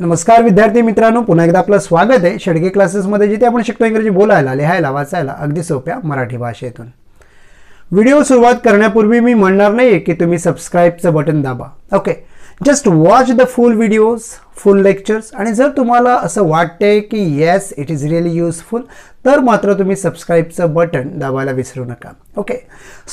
नमस्कार विद्यार्थी मित्रांनो पुन्हा एकदा आपलं स्वागत आहे शेडगे क्लासेसमध्ये जिथे आपण शिकतो इंग्रजी बोलायला लिहायला वाचायला अगदी सोप्या मराठी भाषेतून व्हिडिओ सुरुवात करण्यापूर्वी मी म्हणणार नाही की तुम्ही सबस्क्राईबचं बटन दाबा okay just watch the full videos full lectures आणि जर तुम्हाला असं वाटते की yes it is really useful तर मात्र तुम्ही सबस्क्राईबचं बटन दाबायला विसरू नका ओके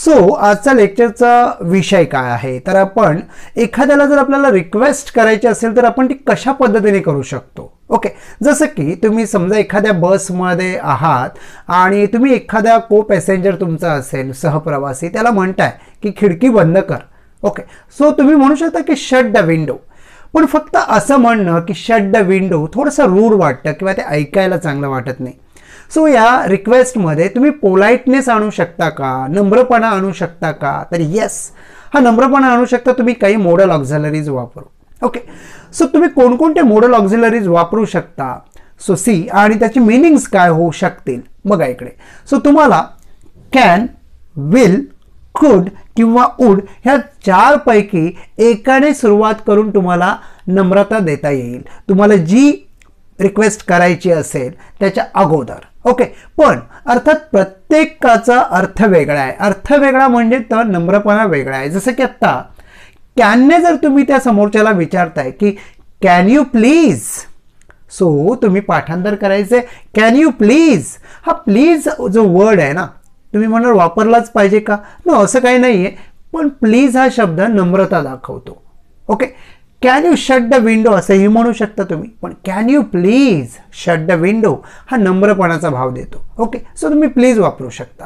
सो आजचा लेक्चरचा विषय काय आहे तर आपण एखाद्याला जर आपल्याला रिक्वेस्ट करायची असेल तर आपण ती कशा पद्धतीने करू शकतो ओके जसं की तुम्ही समजा एखाद्या बसमध्ये आहात आणि तुम्ही एखाद्या को पॅसेंजर तुमचा असेल सहप्रवासी त्याला म्हणताय की खिडकी बंद कर ओके सो तुम्ही म्हणू शकता की शट द विंडो पण फक्त असं म्हणणं की शट द विंडो थोडंसं रूड वाटतं किंवा ते ऐकायला चांगलं वाटत नाही सो या रिक्वेस्टमध्ये तुम्ही पोलाइटनेस आणू शकता का नम्रपणा आणू शकता का तर येस हा नम्रपणा आणू शकता तुम्ही काही मॉडल ऑक्झलरीज वापरू ओके सो तुम्ही कोणकोणते मॉडल ऑक्झिलरीज वापरू शकता सो सी आणि त्याची मिनिंग्स काय होऊ शकतील बघा इकडे सो तुम्हाला कॅन विल कुड किंवा उड ह्या चारपैकी एकाने सुरुवात करून तुम्हाला नम्रता देता येईल तुम्हाला जी रिक्वेस्ट करायची असेल त्याच्या अगोदर ओके पण अर्थात प्रत्येकाचा अर्थ वेगळा आहे अर्थ वेगळा म्हणजे तर नम्रपणा वेगळा आहे जसं की आत्ता कॅनने जर तुम्ही त्या समोरच्याला विचारताय की कॅन यू प्लीज सो तुम्ही पाठांतर करायचे कॅन यू प्लीज हा प्लीज जो वर्ड आहे ना तुम्ही म्हणाल वापरलाच पाहिजे का न असं काही नाही आहे पण प्लीज हा शब्द नम्रता दाखवतो okay can you shut the window असंही म्हणू शकता तुम्ही पण can you please shut the window हा नम्रपणाचा भाव देतो ओके सो तुम्ही प्लीज वापरू शकता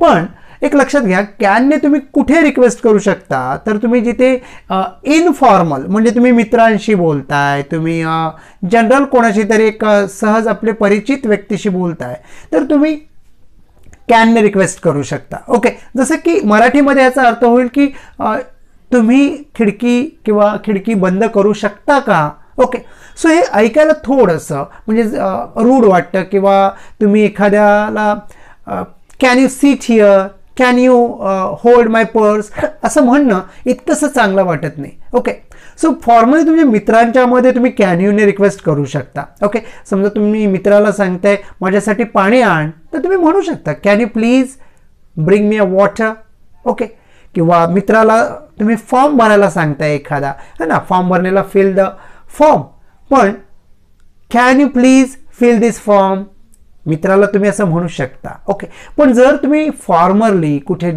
पण एक लक्षात घ्या कॅनने तुम्ही कुठे रिक्वेस्ट करू शकता तर तुम्ही जिथे इनफॉर्मल म्हणजे तुम्ही मित्रांशी बोलताय तुम्ही जनरल कोणाशी तरी एक सहज आपले परिचित व्यक्तीशी बोलताय तर तुम्ही कॅन रिक्वेस्ट करू शकता ओके जसं की मराठीमध्ये याचा अर्थ होईल की तुम्ही खिडकी किंवा खिडकी बंद करू शकता का ओके सो हे ऐकायला थोडंसं म्हणजे रूढ वाटतं किंवा तुम्ही एखाद्याला can you sit here can you hold my purse असं म्हणणं इतकंसं चांगलं वाटत नाही ओके सो फॉर्मली तुमच्या मित्रांच्यामध्ये तुम्ही कॅन यूने रिक्वेस्ट करू शकता ओके समजा तुम्ही मित्राला सांगताय माझ्यासाठी पाणी आण तर तुम्ही म्हणू शकता can you please bring me a water okay किंवा मित्राला तुम्ही फॉर्म भरायला सांगताय एखादा है ना फॉर्म भरण्याला फिल द फॉर्म पण can you please fill this form मित्राला तुम्ही असं म्हणू शकता ओके पण जर तुम्ही फॉर्मरली कुठे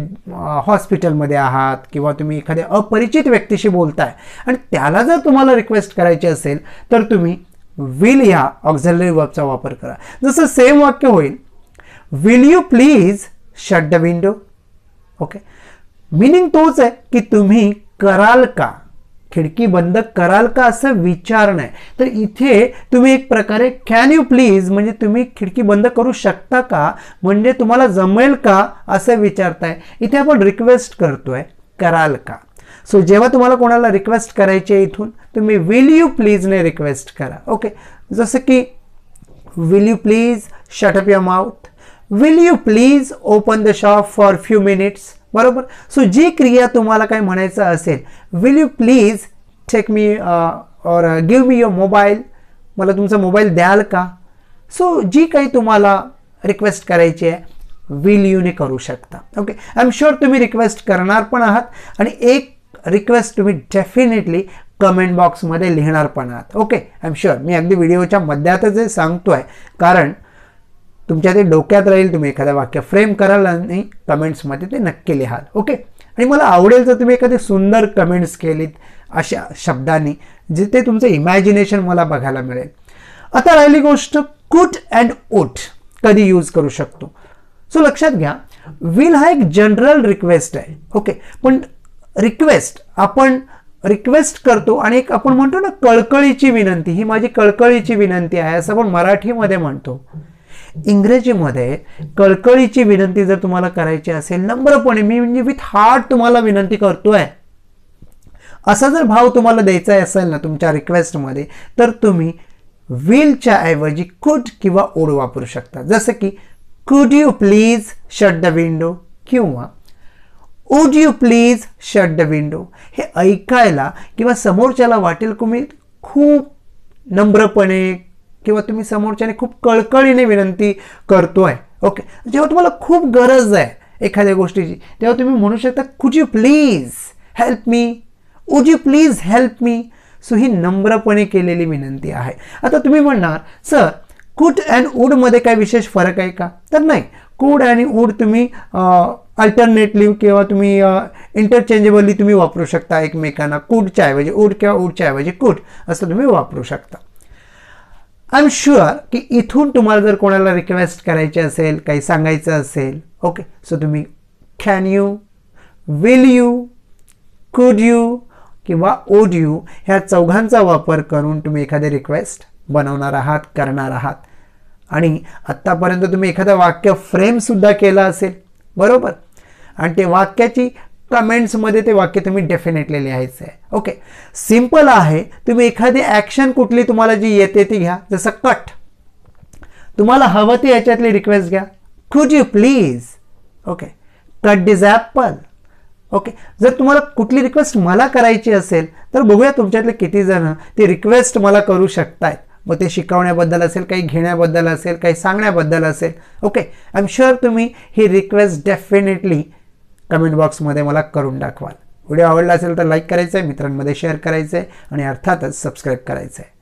हॉस्पिटलमध्ये आहात किंवा तुम्ही एखाद्या अपरिचित व्यक्तीशी बोलताय आणि त्याला जर तुम्हाला रिक्वेस्ट करायची असेल तर तुम्ही विल ह्या ऑक्झिलरी वर्बचा वापर करा जसं सेम वाक्य होईल will you please shut the window okay meaning तोच आहे की तुम्ही कराल का खिडकी बंद कराल का असं विचारणं आहे तर इथे तुम्ही एक प्रकारे कॅन यू प्लीज म्हणजे तुम्ही खिडकी बंद करू शकता का म्हणजे तुम्हाला जमेल का असं विचारताय इथे आपण रिक्वेस्ट करतोय कराल का सो so, जेव्हा तुम्हाला कोणाला रिक्वेस्ट करायची आहे इथून तुम्ही विल यू प्लीजने रिक्वेस्ट करा ओके जसं की will you please shut up your mouth will you please open the shop for few minutes बरोबर सो जी क्रिया तुम्हाला काय म्हणायचं असेल will you please take me और गिव मी युअर मोबाईल मला तुमचा मोबाईल द्याल का सो जी काही तुम्हाला रिक्वेस्ट करायची आहे विल यूने करू शकता ओके आय एम शुअर तुम्ही रिक्वेस्ट करणार पण आहात आणि एक रिक्वेस्ट तुम्ही डेफिनेटली कमेंट बॉक्समध्ये लिहिणार पण आहात ओके आय एम शुअर मी अगदी व्हिडिओच्या मध्यातच सांगतो आहे कारण तुमच्या ते डोक्यात राहील तुम्ही एखादं वाक्य फ्रेम कराल आणि कमेंट्समध्ये ते नक्की लिहाल ओके आणि मला आवडेल जर तुम्ही एखादी सुंदर कमेंट्स केलीत अशा शब्दांनी जिथे तुमचं इमॅजिनेशन मला बघायला मिळेल आता राहिली गोष्ट कुट अँड ओट कधी यूज करू शकतो सो लक्षात घ्या विल हा एक जनरल रिक्वेस्ट आहे ओके पण रिक्वेस्ट आपण रिक्वेस्ट करतो आणि एक आपण म्हणतो ना कळकळीची विनंती ही माझी कळकळीची विनंती आहे असं आपण मराठीमध्ये म्हणतो इंग्रजीमध्ये कळकळीची विनंती जर तुम्हाला करायची असेल नम्रपणे मी म्हणजे विथ हार्ट तुम्हाला विनंती करतोय असा जर भाव तुम्हाला द्यायचा असेल ना तुमच्या रिक्वेस्टमध्ये तर तुम्ही विलच्या ऐवजी कुड किंवा ओड वापरू शकता जसं की could you please shut the window किंवा would you please shut the window हे ऐकायला किंवा समोरच्याला वाटेल तुम्ही खूप नम्रपणे किंवा तुम्ही समोरच्याने खूप कळकळीने विनंती करतो आहे ओके जेव्हा तुम्हाला खूप गरज आहे एखाद्या गोष्टीची तेव्हा तुम्ही म्हणू शकता could you please help me would you please help me so ही नम्रपणे केलेली विनंती आहे आता तुम्ही म्हणणार सर कुड अँड वूडमध्ये काय विशेष फरक आहे का तर नाही कूड आणि वूड तुम्ही अल्टरनेटली किंवा तुम्ही इंटरचेंजेबली तुम्ही वापरू शकता एकमेकांना कूडच्या ऐवजी ऊड किंवा उडच्या ऐवजी कूट असं तुम्ही वापरू शकता आय एम शुअर की इथून तुम्हाला जर कोणाला रिक्वेस्ट करायची असेल काही सांगायचं असेल ओके सो तुम्ही can you will you could you किंवा ओड यू ह्या चौघांचा वापर करून तुम्ही एखादी रिक्वेस्ट बनवणार आहात करणार आहात आणि आत्तापर्यंत तुम्ही एखादं वाक्य फ्रेमसुद्धा केलं असेल बरोबर आणि ते वाक्याची कमेंट्समध्ये ते वाक्य तुम्ही डेफिनेटली लिहायचं आहे ओके सिम्पल आहे तुम्ही एखादी ॲक्शन कुठली तुम्हाला जी येते ती घ्या जसं कट तुम्हाला हवं ती याच्यातली रिक्वेस्ट घ्या could you please okay cut this apple okay जर तुम्हाला कुठली रिक्वेस्ट मला करायची असेल तर बघूया तुमच्यातले किती जण ती रिक्वेस्ट मला करू शकतायत मग ते शिकवण्याबद्दल असेल काही घेण्याबद्दल असेल काही सांगण्याबद्दल असेल ओके आय एम शुअर तुम्ही ही रिक्वेस्ट डेफिनेटली कमेंट बॉक्समध्ये मला करून दाखवाल व्हिडिओ आवडला असेल तर लाईक करायचं आहे मित्रांमध्ये शेअर करायचं आहे आणि अर्थातच सबस्क्राईब करायचं आहे